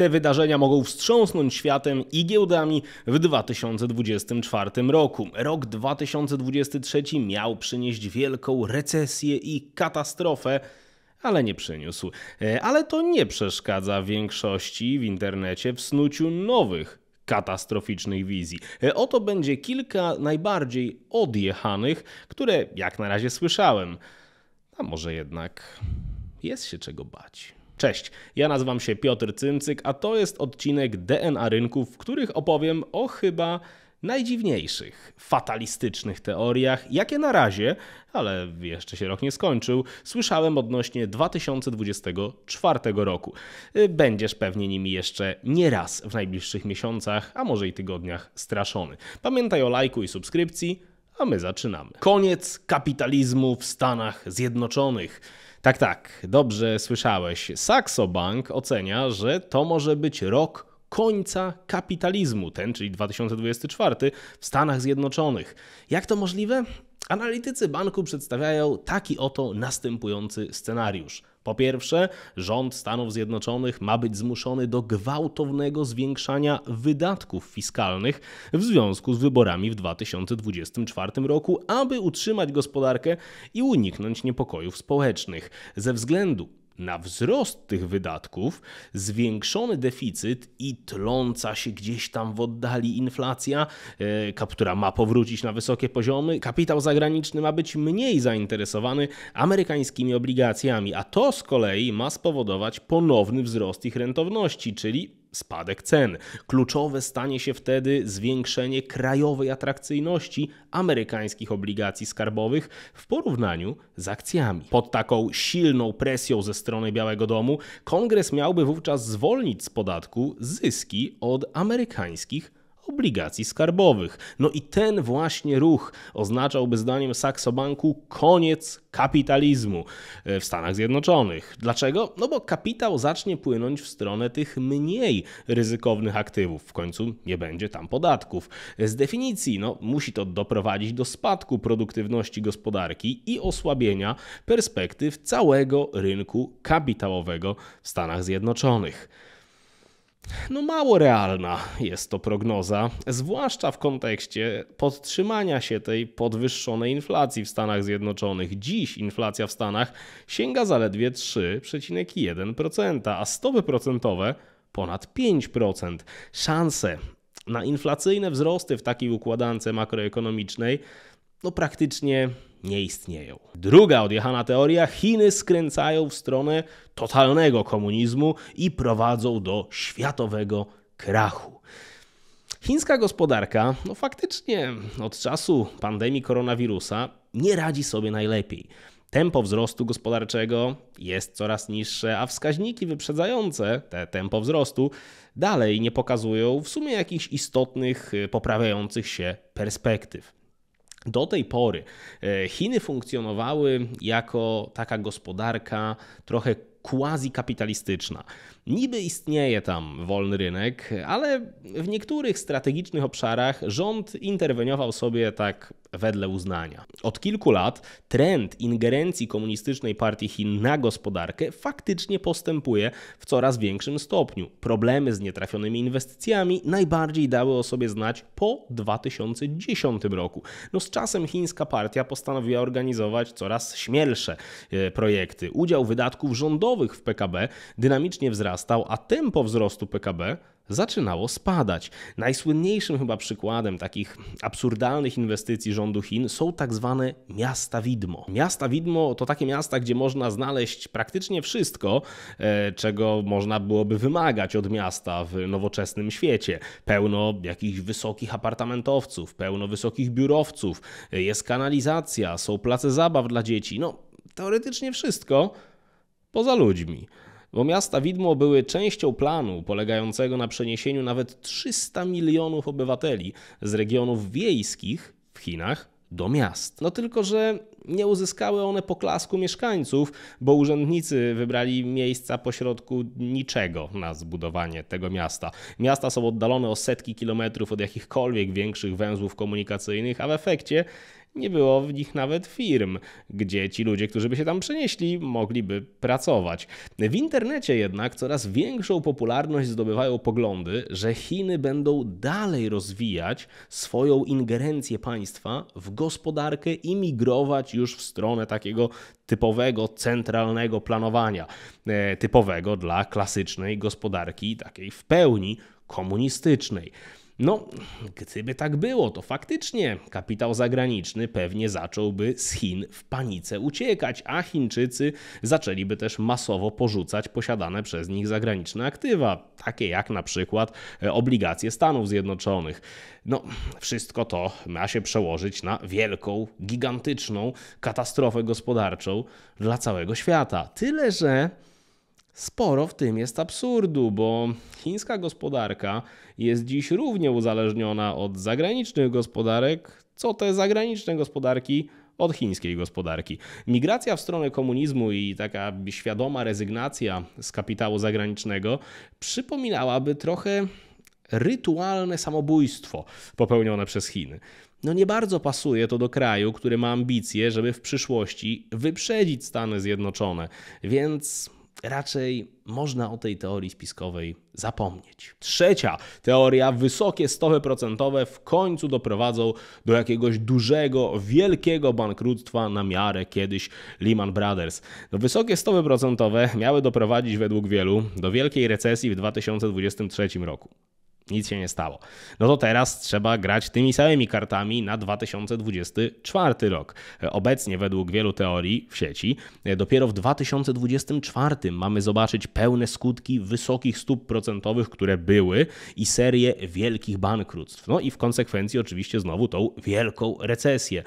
Te wydarzenia mogą wstrząsnąć światem i giełdami w 2024 roku. Rok 2023 miał przynieść wielką recesję i katastrofę ale nie przyniósł. E, ale to nie przeszkadza większości w internecie w snuciu nowych katastroficznych wizji. E, oto będzie kilka najbardziej odjechanych, które jak na razie słyszałem. A może jednak jest się czego bać. Cześć, ja nazywam się Piotr Cymcyk, a to jest odcinek DNA Rynków, w których opowiem o chyba najdziwniejszych, fatalistycznych teoriach, jakie na razie, ale jeszcze się rok nie skończył, słyszałem odnośnie 2024 roku. Y, będziesz pewnie nimi jeszcze nie raz w najbliższych miesiącach, a może i tygodniach straszony. Pamiętaj o lajku i subskrypcji, a my zaczynamy. Koniec kapitalizmu w Stanach Zjednoczonych. Tak, tak, dobrze słyszałeś. Saxo Bank ocenia, że to może być rok końca kapitalizmu, ten czyli 2024 w Stanach Zjednoczonych. Jak to możliwe? Analitycy banku przedstawiają taki oto następujący scenariusz. Po pierwsze, rząd Stanów Zjednoczonych ma być zmuszony do gwałtownego zwiększania wydatków fiskalnych w związku z wyborami w 2024 roku, aby utrzymać gospodarkę i uniknąć niepokojów społecznych. Ze względu na wzrost tych wydatków zwiększony deficyt i tląca się gdzieś tam w oddali inflacja, e, która ma powrócić na wysokie poziomy. Kapitał zagraniczny ma być mniej zainteresowany amerykańskimi obligacjami, a to z kolei ma spowodować ponowny wzrost ich rentowności, czyli spadek cen. Kluczowe stanie się wtedy zwiększenie krajowej atrakcyjności amerykańskich obligacji skarbowych w porównaniu z akcjami. Pod taką silną presją ze strony Białego Domu kongres miałby wówczas zwolnić z podatku zyski od amerykańskich obligacji skarbowych. No i ten właśnie ruch oznaczałby zdaniem Saxo Banku koniec kapitalizmu e, w Stanach Zjednoczonych. Dlaczego? No bo kapitał zacznie płynąć w stronę tych mniej ryzykownych aktywów. W końcu nie będzie tam podatków. Z definicji no, musi to doprowadzić do spadku produktywności gospodarki i osłabienia perspektyw całego rynku kapitałowego w Stanach Zjednoczonych. No mało realna jest to prognoza, zwłaszcza w kontekście podtrzymania się tej podwyższonej inflacji w Stanach Zjednoczonych. Dziś inflacja w Stanach sięga zaledwie 3,1%, a stopy procentowe ponad 5%. Szanse na inflacyjne wzrosty w takiej układance makroekonomicznej no praktycznie nie istnieją. Druga odjechana teoria: Chiny skręcają w stronę totalnego komunizmu i prowadzą do światowego krachu. Chińska gospodarka, no faktycznie od czasu pandemii koronawirusa nie radzi sobie najlepiej. Tempo wzrostu gospodarczego jest coraz niższe, a wskaźniki wyprzedzające te tempo wzrostu dalej nie pokazują w sumie jakichś istotnych, y, poprawiających się perspektyw. Do tej pory e, Chiny funkcjonowały jako taka gospodarka trochę quasi-kapitalistyczna. Niby istnieje tam wolny rynek, ale w niektórych strategicznych obszarach rząd interweniował sobie tak wedle uznania. Od kilku lat trend ingerencji komunistycznej partii Chin na gospodarkę faktycznie postępuje w coraz większym stopniu. Problemy z nietrafionymi inwestycjami najbardziej dały o sobie znać po 2010 roku. No z czasem chińska partia postanowiła organizować coraz śmielsze e, projekty. Udział wydatków rządowych w PKB dynamicznie wzrastał, a tempo wzrostu PKB zaczynało spadać. Najsłynniejszym chyba przykładem takich absurdalnych inwestycji rządu Chin są tak zwane miasta widmo. Miasta widmo to takie miasta, gdzie można znaleźć praktycznie wszystko, e, czego można byłoby wymagać od miasta w nowoczesnym świecie. Pełno jakichś wysokich apartamentowców, pełno wysokich biurowców, e, jest kanalizacja, są place zabaw dla dzieci. No, teoretycznie wszystko poza ludźmi. Bo miasta widmo były częścią planu polegającego na przeniesieniu nawet 300 milionów obywateli z regionów wiejskich w Chinach do miast. No tylko, że nie uzyskały one poklasku mieszkańców, bo urzędnicy wybrali miejsca pośrodku niczego na zbudowanie tego miasta. Miasta są oddalone o setki kilometrów od jakichkolwiek większych węzłów komunikacyjnych, a w efekcie nie było w nich nawet firm, gdzie ci ludzie, którzy by się tam przenieśli, mogliby pracować. W internecie jednak coraz większą popularność zdobywają poglądy, że Chiny będą dalej rozwijać swoją ingerencję państwa w gospodarkę i migrować już w stronę takiego typowego centralnego planowania, e, typowego dla klasycznej gospodarki, takiej w pełni komunistycznej. No, gdyby tak było, to faktycznie kapitał zagraniczny pewnie zacząłby z Chin w panice uciekać, a Chińczycy zaczęliby też masowo porzucać posiadane przez nich zagraniczne aktywa, takie jak na przykład e, obligacje Stanów Zjednoczonych. No, wszystko to ma się przełożyć na wielką, gigantyczną katastrofę gospodarczą dla całego świata. Tyle, że Sporo w tym jest absurdu, bo chińska gospodarka jest dziś równie uzależniona od zagranicznych gospodarek, co te zagraniczne gospodarki od chińskiej gospodarki. Migracja w stronę komunizmu i taka świadoma rezygnacja z kapitału zagranicznego przypominałaby trochę rytualne samobójstwo popełnione przez Chiny. No nie bardzo pasuje to do kraju, który ma ambicje, żeby w przyszłości wyprzedzić Stany Zjednoczone, więc raczej można o tej teorii spiskowej zapomnieć. Trzecia teoria, wysokie stopy procentowe w końcu doprowadzą do jakiegoś dużego, wielkiego bankructwa na miarę kiedyś Lehman Brothers. No, wysokie stopy procentowe miały doprowadzić według wielu do wielkiej recesji w 2023 roku. Nic się nie stało. No to teraz trzeba grać tymi samymi kartami na 2024 rok. Obecnie, według wielu teorii w sieci, dopiero w 2024 mamy zobaczyć pełne skutki wysokich stóp procentowych, które były i serię wielkich bankructw. No i w konsekwencji, oczywiście, znowu tą wielką recesję.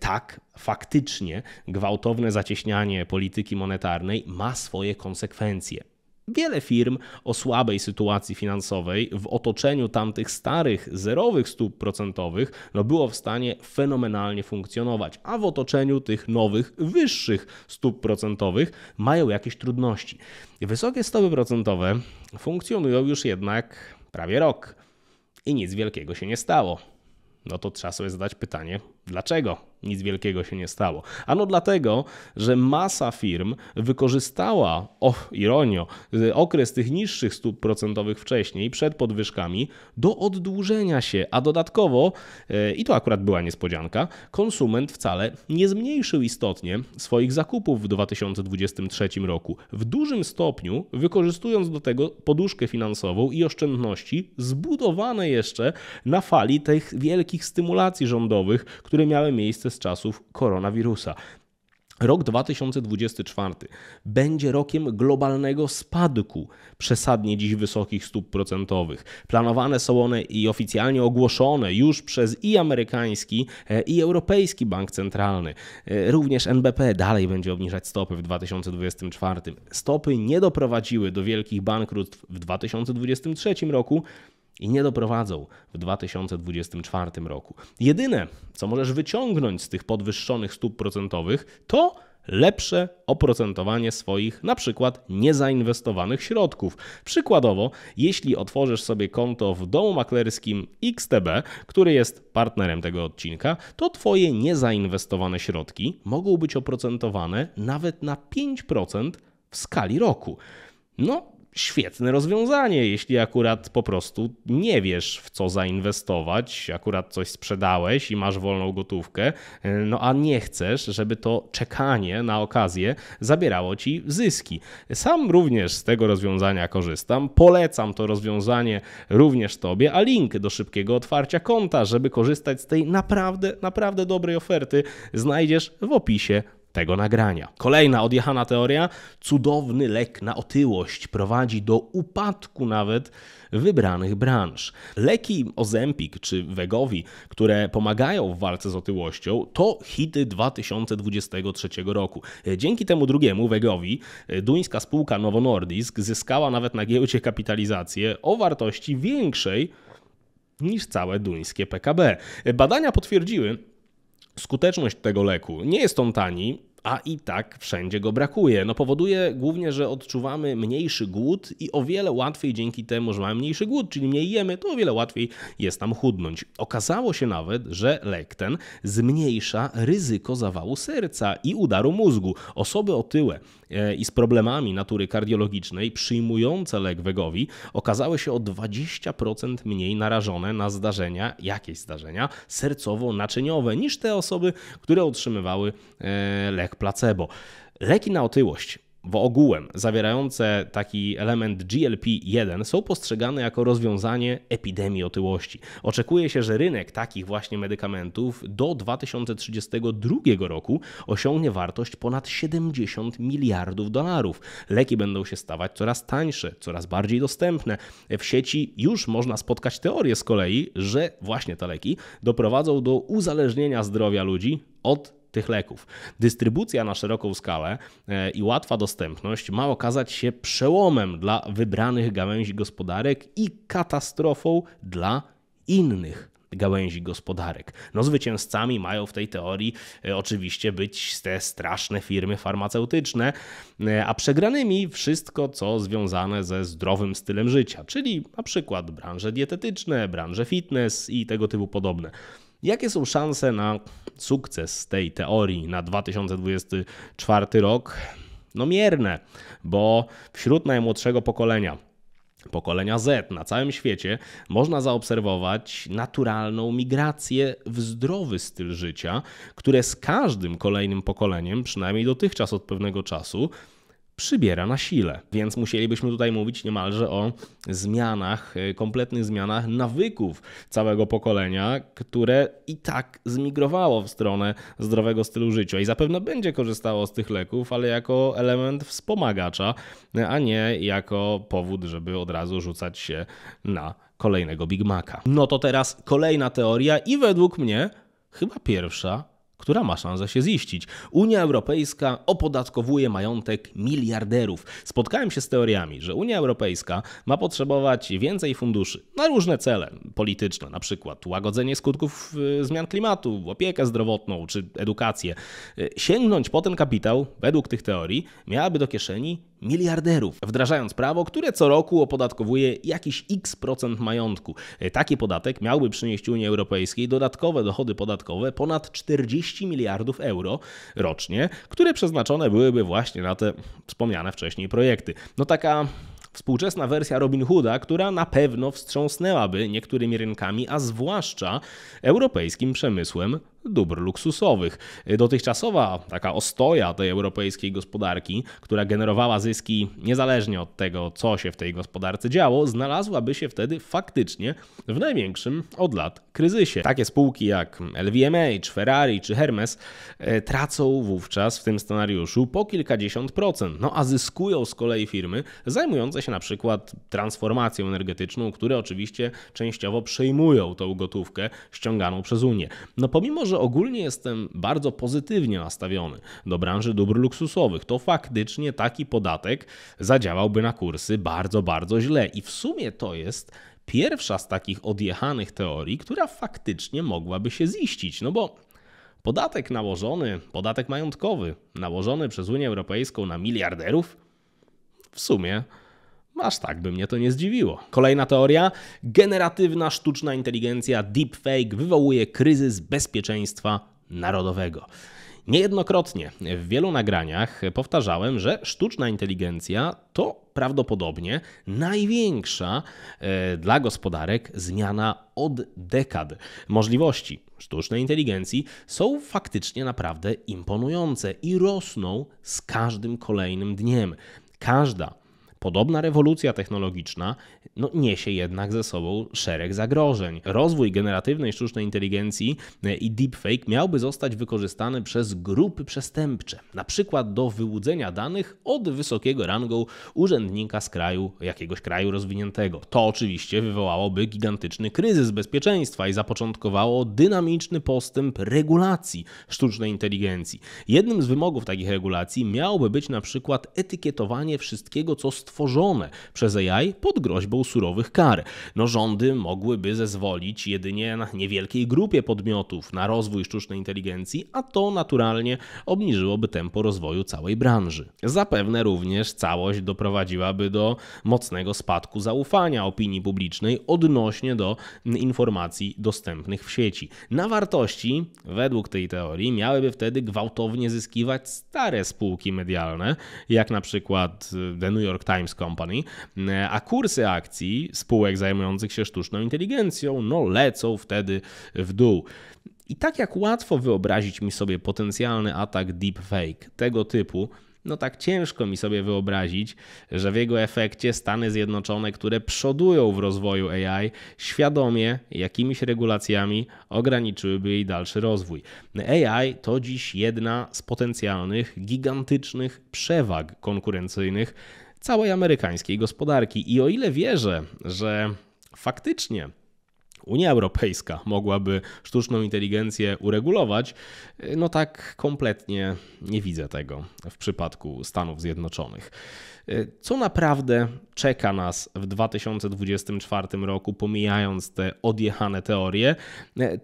Tak, faktycznie gwałtowne zacieśnianie polityki monetarnej ma swoje konsekwencje wiele firm o słabej sytuacji finansowej w otoczeniu tamtych starych, zerowych stóp procentowych no było w stanie fenomenalnie funkcjonować, a w otoczeniu tych nowych, wyższych stóp procentowych mają jakieś trudności. Wysokie stopy procentowe funkcjonują już jednak prawie rok i nic wielkiego się nie stało. No to trzeba sobie zadać pytanie, Dlaczego? Nic wielkiego się nie stało. Ano dlatego, że masa firm wykorzystała, och, ironio, okres tych niższych stóp procentowych wcześniej, przed podwyżkami, do oddłużenia się, a dodatkowo, e, i to akurat była niespodzianka, konsument wcale nie zmniejszył istotnie swoich zakupów w 2023 roku. W dużym stopniu, wykorzystując do tego poduszkę finansową i oszczędności zbudowane jeszcze na fali tych wielkich stymulacji rządowych, które które miały miejsce z czasów koronawirusa. Rok 2024 będzie rokiem globalnego spadku przesadnie dziś wysokich stóp procentowych. Planowane są one i oficjalnie ogłoszone już przez i amerykański, e, i Europejski Bank Centralny. E, również NBP dalej będzie obniżać stopy w 2024. Stopy nie doprowadziły do wielkich bankructw w 2023 roku i nie doprowadzą w 2024 roku. Jedyne, co możesz wyciągnąć z tych podwyższonych stóp procentowych, to lepsze oprocentowanie swoich na przykład niezainwestowanych środków. Przykładowo, jeśli otworzysz sobie konto w domu maklerskim XTB, który jest partnerem tego odcinka, to twoje niezainwestowane środki mogą być oprocentowane nawet na 5% w skali roku. No, świetne rozwiązanie, jeśli akurat po prostu nie wiesz, w co zainwestować, akurat coś sprzedałeś i masz wolną gotówkę, e, no a nie chcesz, żeby to czekanie na okazję zabierało ci zyski. Sam również z tego rozwiązania korzystam, polecam to rozwiązanie również Tobie, a link do szybkiego otwarcia konta, żeby korzystać z tej naprawdę, naprawdę dobrej oferty, znajdziesz w opisie tego nagrania. Kolejna odjechana teoria, cudowny lek na otyłość prowadzi do upadku nawet wybranych branż. Leki Ozempik czy Wegowi, które pomagają w walce z otyłością, to hity 2023 roku. Dzięki temu drugiemu Wegowi duńska spółka Novo Nordisk zyskała nawet na giełdzie kapitalizację o wartości większej niż całe duńskie PKB. Badania potwierdziły, skuteczność tego leku. Nie jest on tani, a i tak wszędzie go brakuje. No powoduje głównie, że odczuwamy mniejszy głód i o wiele łatwiej dzięki temu, że mamy mniejszy głód, czyli mniej jemy, to o wiele łatwiej jest nam chudnąć. Okazało się nawet, że lek ten zmniejsza ryzyko zawału serca i udaru mózgu. Osoby otyłe e, i z problemami natury kardiologicznej przyjmujące lek Wegowi okazały się o 20% mniej narażone na zdarzenia, jakieś zdarzenia sercowo-naczyniowe niż te osoby, które otrzymywały e, lek placebo. Leki na otyłość w ogółem zawierające taki element GLP-1 są postrzegane jako rozwiązanie epidemii otyłości. Oczekuje się, że rynek takich właśnie medykamentów do 2032 roku osiągnie wartość ponad 70 miliardów dolarów. Leki będą się stawać coraz tańsze, coraz bardziej dostępne. W sieci już można spotkać teorie z kolei, że właśnie te leki doprowadzą do uzależnienia zdrowia ludzi od tych leków. Dystrybucja na szeroką skalę e, i łatwa dostępność ma okazać się przełomem dla wybranych gałęzi gospodarek i katastrofą dla innych gałęzi gospodarek. No zwycięzcami mają w tej teorii e, oczywiście być te straszne firmy farmaceutyczne, e, a przegranymi wszystko, co związane ze zdrowym stylem życia, czyli na przykład branże dietetyczne, branże fitness i tego typu podobne. Jakie są szanse na sukces tej teorii na 2024 rok? No mierne, bo wśród najmłodszego pokolenia pokolenia Z na całym świecie można zaobserwować naturalną migrację w zdrowy styl życia, które z każdym kolejnym pokoleniem, przynajmniej dotychczas od pewnego czasu, przybiera na sile. Więc musielibyśmy tutaj mówić niemalże o zmianach, e, kompletnych zmianach nawyków całego pokolenia, które i tak zmigrowało w stronę zdrowego stylu życia i zapewne będzie korzystało z tych leków, ale jako element wspomagacza, e, a nie jako powód, żeby od razu rzucać się na kolejnego Big Maca. No to teraz kolejna teoria i według mnie chyba pierwsza która ma szansę się ziścić. Unia Europejska opodatkowuje majątek miliarderów. Spotkałem się z teoriami, że Unia Europejska ma potrzebować więcej funduszy na różne cele polityczne, na przykład łagodzenie skutków y, zmian klimatu, opiekę zdrowotną czy edukację. Y, sięgnąć po ten kapitał, według tych teorii, miałaby do kieszeni miliarderów, wdrażając prawo, które co roku opodatkowuje jakiś x procent majątku. E, taki podatek miałby przynieść Unii Europejskiej dodatkowe dochody podatkowe ponad 40 miliardów euro rocznie, które przeznaczone byłyby właśnie na te wspomniane wcześniej projekty. No taka Współczesna wersja Robin Hooda, która na pewno wstrząsnęłaby niektórymi rynkami, a zwłaszcza europejskim przemysłem dóbr luksusowych. Dotychczasowa taka ostoja tej europejskiej gospodarki, która generowała zyski niezależnie od tego, co się w tej gospodarce działo, znalazłaby się wtedy faktycznie w największym od lat kryzysie. Takie spółki jak LVMH, Ferrari czy Hermes e, tracą wówczas w tym scenariuszu po kilkadziesiąt procent, no a zyskują z kolei firmy zajmujące się na przykład transformacją energetyczną, które oczywiście częściowo przejmują tą gotówkę ściąganą przez Unię. No pomimo, że ogólnie jestem bardzo pozytywnie nastawiony do branży dóbr luksusowych, to faktycznie taki podatek zadziałałby na kursy bardzo, bardzo źle. I w sumie to jest pierwsza z takich odjechanych teorii, która faktycznie mogłaby się ziścić. No bo podatek nałożony, podatek majątkowy, nałożony przez Unię Europejską na miliarderów, w sumie Aż tak by mnie to nie zdziwiło. Kolejna teoria. Generatywna sztuczna inteligencja deepfake wywołuje kryzys bezpieczeństwa narodowego. Niejednokrotnie w wielu nagraniach powtarzałem, że sztuczna inteligencja to prawdopodobnie największa e, dla gospodarek zmiana od dekad. Możliwości sztucznej inteligencji są faktycznie naprawdę imponujące i rosną z każdym kolejnym dniem. Każda Podobna rewolucja technologiczna no, niesie jednak ze sobą szereg zagrożeń. Rozwój generatywnej sztucznej inteligencji e, i deepfake miałby zostać wykorzystany przez grupy przestępcze, na przykład do wyłudzenia danych od wysokiego rangą urzędnika z kraju, jakiegoś kraju rozwiniętego. To oczywiście wywołałoby gigantyczny kryzys bezpieczeństwa i zapoczątkowało dynamiczny postęp regulacji sztucznej inteligencji. Jednym z wymogów takich regulacji miałoby być na przykład etykietowanie wszystkiego, co stworzone przez AI pod groźbą surowych kar. No rządy mogłyby zezwolić jedynie na niewielkiej grupie podmiotów na rozwój sztucznej inteligencji, a to naturalnie obniżyłoby tempo rozwoju całej branży. Zapewne również całość doprowadziłaby do mocnego spadku zaufania opinii publicznej odnośnie do informacji dostępnych w sieci. Na wartości, według tej teorii, miałyby wtedy gwałtownie zyskiwać stare spółki medialne, jak na przykład The New York Times Company, e, a kursy akcji spółek zajmujących się sztuczną inteligencją no lecą wtedy w dół. I tak jak łatwo wyobrazić mi sobie potencjalny atak deepfake tego typu, no tak ciężko mi sobie wyobrazić, że w jego efekcie Stany Zjednoczone, które przodują w rozwoju AI, świadomie jakimiś regulacjami ograniczyłyby jej dalszy rozwój. AI to dziś jedna z potencjalnych, gigantycznych przewag konkurencyjnych całej amerykańskiej gospodarki. I o ile wierzę, że faktycznie Unia Europejska mogłaby sztuczną inteligencję uregulować, no tak kompletnie nie widzę tego w przypadku Stanów Zjednoczonych. Co naprawdę czeka nas w 2024 roku, pomijając te odjechane teorie,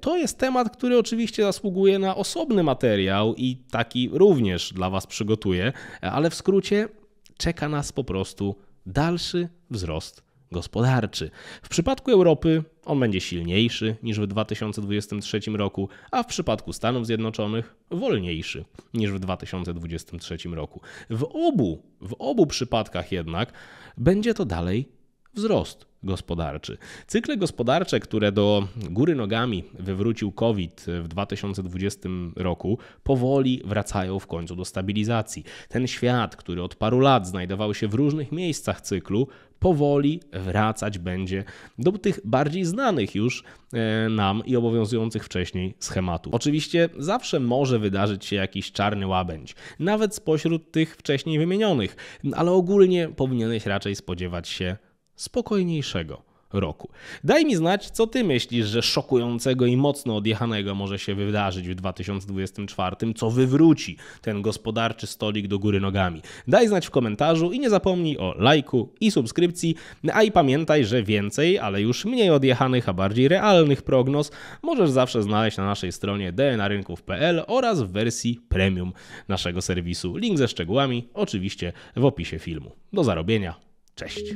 to jest temat, który oczywiście zasługuje na osobny materiał i taki również dla Was przygotuję, ale w skrócie czeka nas po prostu dalszy wzrost gospodarczy. W przypadku Europy on będzie silniejszy niż w 2023 roku, a w przypadku Stanów Zjednoczonych wolniejszy niż w 2023 roku. W obu, w obu przypadkach jednak będzie to dalej wzrost gospodarczy. Cykle gospodarcze, które do góry nogami wywrócił COVID w 2020 roku, powoli wracają w końcu do stabilizacji. Ten świat, który od paru lat znajdował się w różnych miejscach cyklu, powoli wracać będzie do tych bardziej znanych już e, nam i obowiązujących wcześniej schematów. Oczywiście zawsze może wydarzyć się jakiś czarny łabędź, nawet spośród tych wcześniej wymienionych, ale ogólnie powinieneś raczej spodziewać się spokojniejszego roku. Daj mi znać, co ty myślisz, że szokującego i mocno odjechanego może się wydarzyć w 2024, co wywróci ten gospodarczy stolik do góry nogami. Daj znać w komentarzu i nie zapomnij o lajku i subskrypcji, a i pamiętaj, że więcej, ale już mniej odjechanych, a bardziej realnych prognoz możesz zawsze znaleźć na naszej stronie dnarynków.pl oraz w wersji premium naszego serwisu. Link ze szczegółami oczywiście w opisie filmu. Do zarobienia. Cześć.